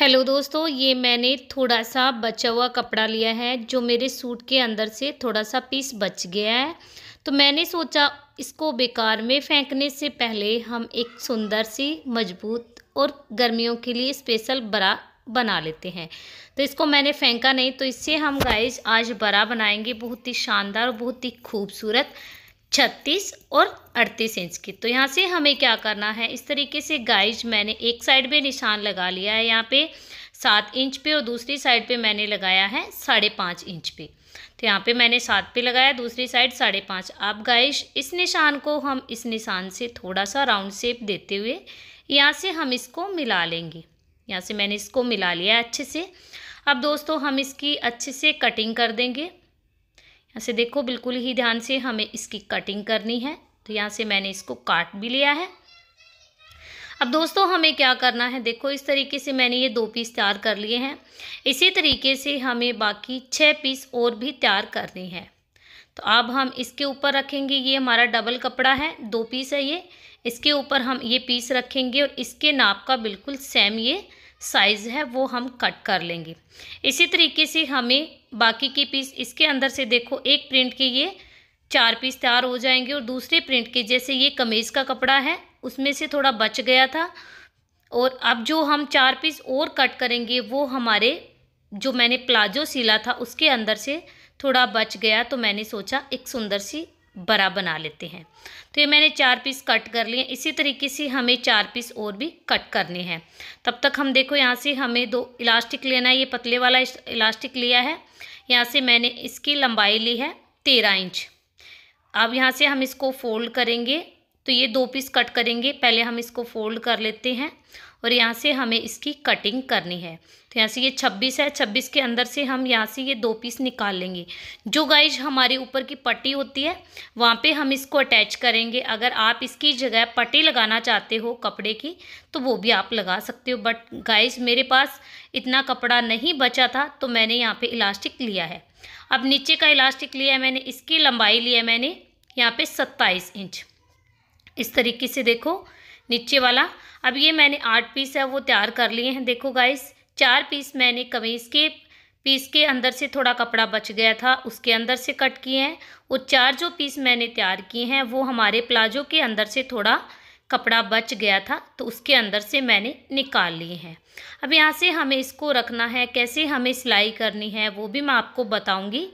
hello दोस्तों ये मैंने थोड़ा सा बचा हुआ कपड़ा लिया है जो मेरे सूट के अंदर से थोड़ा सा पीस बच गया है तो मैंने सोचा इसको बेकार में फेंकने से पहले हम एक सुंदर सी मजबूत और गर्मियों के लिए स्पेशल बरा बना लेते हैं तो इसको मैंने फेंका नहीं तो इससे हम गाइस आज बरा बनाएंगे बहुत ही शानदार और बहुत ही खूबसूरत छत्तीस और अड़तीस इंच की तो यहाँ से हमें क्या करना है इस तरीके से गाइज मैंने एक साइड पे निशान लगा लिया है यहाँ पे सात इंच पे और दूसरी साइड पे मैंने लगाया है साढ़े पाँच इंच पे तो यहाँ पे मैंने सात पे लगाया दूसरी साइड साढ़े पाँच आप गाइश इस निशान को हम इस निशान से थोड़ा सा राउंड शेप देते हुए यहाँ से हम इसको मिला लेंगे यहाँ से मैंने इसको मिला लिया अच्छे से अब दोस्तों हम इसकी अच्छे से कटिंग कर देंगे यहाँ से देखो बिल्कुल ही ध्यान से हमें इसकी कटिंग करनी है तो यहाँ से मैंने इसको काट भी लिया है अब दोस्तों हमें क्या करना है देखो इस तरीके से मैंने ये दो पीस तैयार कर लिए हैं इसी तरीके से हमें बाकी छः पीस और भी तैयार करने हैं तो अब हम इसके ऊपर रखेंगे ये हमारा डबल कपड़ा है दो पीस है ये इसके ऊपर हम ये पीस रखेंगे और इसके नाप का बिल्कुल सेम ये साइज़ है वो हम कट कर लेंगे इसी तरीके से हमें बाकी के पीस इसके अंदर से देखो एक प्रिंट के ये चार पीस तैयार हो जाएंगे और दूसरे प्रिंट के जैसे ये कमीज़ का कपड़ा है उसमें से थोड़ा बच गया था और अब जो हम चार पीस और कट करेंगे वो हमारे जो मैंने प्लाजो सिला था उसके अंदर से थोड़ा बच गया तो मैंने सोचा एक सुंदर सी बड़ा बना लेते हैं तो ये मैंने चार पीस कट कर लिए इसी तरीके से हमें चार पीस और भी कट करने हैं तब तक हम देखो यहाँ से हमें दो इलास्टिक लेना है ये पतले वाला इलास्टिक लिया है यहाँ से मैंने इसकी लंबाई ली है तेरह इंच अब यहाँ से हम इसको फोल्ड करेंगे तो ये दो पीस कट करेंगे पहले हम इसको फोल्ड कर लेते हैं और यहाँ से हमें इसकी कटिंग करनी है तो यहाँ से ये छब्बीस है छब्बीस के अंदर से हम यहाँ से ये दो पीस निकाल लेंगे जो गाइज हमारे ऊपर की पट्टी होती है वहाँ पे हम इसको अटैच करेंगे अगर आप इसकी जगह पट्टी लगाना चाहते हो कपड़े की तो वो भी आप लगा सकते हो बट गाइज मेरे पास इतना कपड़ा नहीं बचा था तो मैंने यहाँ पर इलास्टिक लिया है अब नीचे का इलास्टिक लिया है मैंने इसकी लंबाई लिया मैंने यहाँ पर सत्ताईस इंच इस तरीके से देखो नीचे वाला अब ये मैंने आठ पीस है वो तैयार कर लिए हैं देखो गाइस चार पीस मैंने कमीज़ के पीस के अंदर से थोड़ा कपड़ा बच गया था उसके अंदर से कट किए हैं और चार जो पीस मैंने तैयार किए हैं वो हमारे प्लाजो के अंदर से थोड़ा कपड़ा बच गया था तो उसके अंदर से मैंने निकाल लिए हैं अब यहाँ से हमें इसको रखना है कैसे हमें सिलाई करनी है वो भी मैं आपको बताऊँगी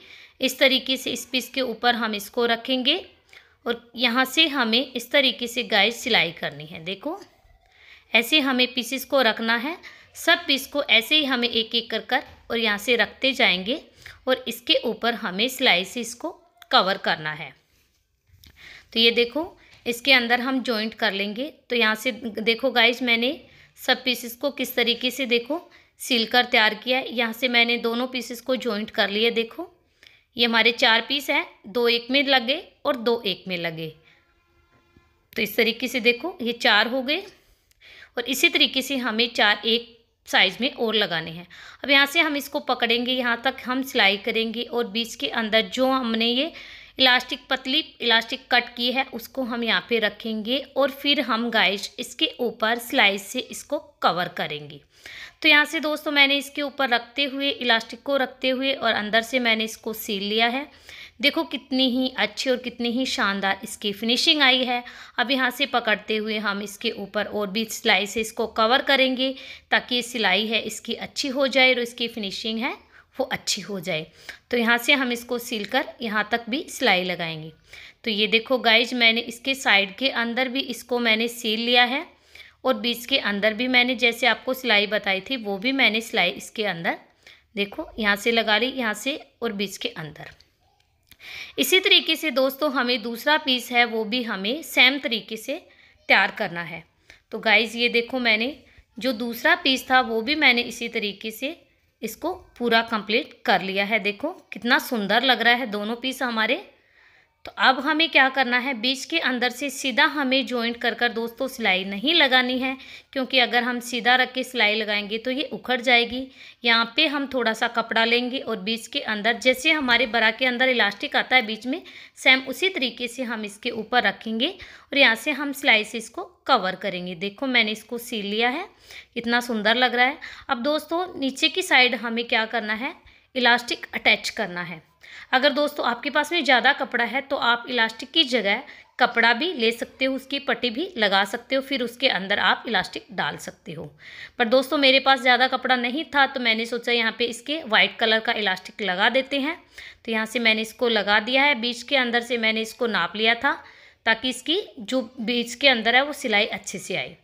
इस तरीके से इस पीस के ऊपर हम इसको रखेंगे और यहाँ से हमें इस तरीके से गाय सिलाई करनी है देखो ऐसे हमें पीसेस को रखना है सब पीस को ऐसे ही हमें एक एक कर कर और यहाँ से रखते जाएंगे और इसके ऊपर हमें सिलाई से इसको कवर करना है तो ये देखो इसके अंदर हम जॉइंट कर लेंगे तो यहाँ से देखो गाइज मैंने सब पीसेस को किस तरीके से देखो सिल कर तैयार किया है यहाँ से मैंने दोनों पीसेस को जॉइंट कर लिए देखो ये हमारे चार पीस हैं दो एक में लगे और दो एक में लगे तो इस तरीके से देखो ये चार हो गए और इसी तरीके से हमें चार एक साइज़ में और लगाने हैं अब यहाँ से हम इसको पकड़ेंगे यहाँ तक हम सिलाई करेंगे और बीच के अंदर जो हमने ये इलास्टिक पतली इलास्टिक कट की है उसको हम यहाँ पे रखेंगे और फिर हम गाइस इसके ऊपर स्लाइस से इसको कवर करेंगे तो यहाँ से दोस्तों मैंने इसके ऊपर रखते हुए इलास्टिक को रखते हुए और अंदर से मैंने इसको सील लिया है देखो कितनी ही अच्छी और कितनी ही शानदार इसकी फिनिशिंग आई है अब यहाँ से पकड़ते हुए हम इसके ऊपर और भी सिलाई से इसको कवर करेंगे ताकि सिलाई है इसकी अच्छी हो जाए और इसकी फिनिशिंग है वो अच्छी हो जाए तो यहाँ से हम इसको सिल कर यहाँ तक भी सिलाई लगाएंगे तो ये देखो गाइज मैंने इसके साइड के अंदर भी इसको मैंने सील लिया है और बीच के अंदर भी मैंने जैसे आपको सिलाई बताई थी वो भी मैंने सिलाई इसके अंदर देखो यहाँ से लगा ली यहाँ से और बीच के अंदर इसी तरीके से दोस्तों हमें दूसरा पीस है वो भी हमें सेम तरीके से तैयार करना है तो गाइज़ ये देखो मैंने जो दूसरा पीस था वो भी मैंने इसी तरीके से इसको पूरा कंप्लीट कर लिया है देखो कितना सुंदर लग रहा है दोनों पीस हमारे तो अब हमें क्या करना है बीच के अंदर से सीधा हमें ज्वाइंट कर कर दोस्तों सिलाई नहीं लगानी है क्योंकि अगर हम सीधा रख के सिलाई लगाएंगे तो ये उखड़ जाएगी यहाँ पे हम थोड़ा सा कपड़ा लेंगे और बीच के अंदर जैसे हमारे बरा के अंदर इलास्टिक आता है बीच में सेम उसी तरीके से हम इसके ऊपर रखेंगे और यहाँ से हम सिलाई से इसको कवर करेंगे देखो मैंने इसको सी लिया है इतना सुंदर लग रहा है अब दोस्तों नीचे की साइड हमें क्या करना है इलास्टिक अटैच करना है अगर दोस्तों आपके पास में ज़्यादा कपड़ा है तो आप इलास्टिक की जगह कपड़ा भी ले सकते हो उसकी पट्टी भी लगा सकते हो फिर उसके अंदर आप इलास्टिक डाल सकते हो पर दोस्तों मेरे पास ज़्यादा कपड़ा नहीं था तो मैंने सोचा यहाँ पे इसके वाइट कलर का इलास्टिक लगा देते हैं तो यहाँ से मैंने इसको लगा दिया है बीच के अंदर से मैंने इसको नाप लिया था ताकि इसकी जो बीच के अंदर है वो सिलाई अच्छे से आए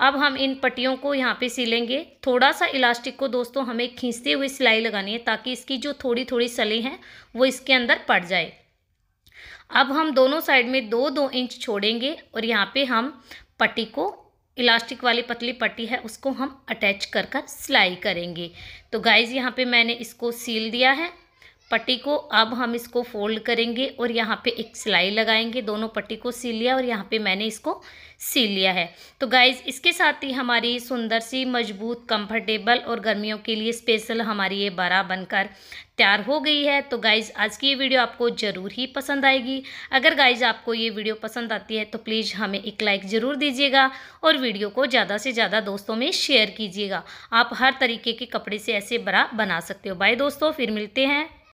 अब हम इन पट्टियों को यहाँ पे सिलेंगे थोड़ा सा इलास्टिक को दोस्तों हमें खींचते हुए सिलाई लगानी है ताकि इसकी जो थोड़ी थोड़ी सली हैं वो इसके अंदर पड़ जाए अब हम दोनों साइड में दो दो इंच छोड़ेंगे और यहाँ पे हम पट्टी को इलास्टिक वाली पतली पट्टी है उसको हम अटैच कर कर सिलाई करेंगे तो गाइज़ यहाँ पे मैंने इसको सील दिया है पट्टी को अब हम इसको फोल्ड करेंगे और यहाँ पे एक सिलाई लगाएंगे दोनों पट्टी को सी लिया और यहाँ पे मैंने इसको सी लिया है तो गाइज़ इसके साथ ही हमारी सुंदर सी मजबूत कंफर्टेबल और गर्मियों के लिए स्पेशल हमारी ये बारा बनकर तैयार हो गई है तो गाइज़ आज की ये वीडियो आपको ज़रूर ही पसंद आएगी अगर गाइज़ आपको ये वीडियो पसंद आती है तो प्लीज़ हमें एक लाइक ज़रूर दीजिएगा और वीडियो को ज़्यादा से ज़्यादा दोस्तों में शेयर कीजिएगा आप हर तरीके के कपड़े से ऐसे बड़ा बना सकते हो बाय दोस्तों फिर मिलते हैं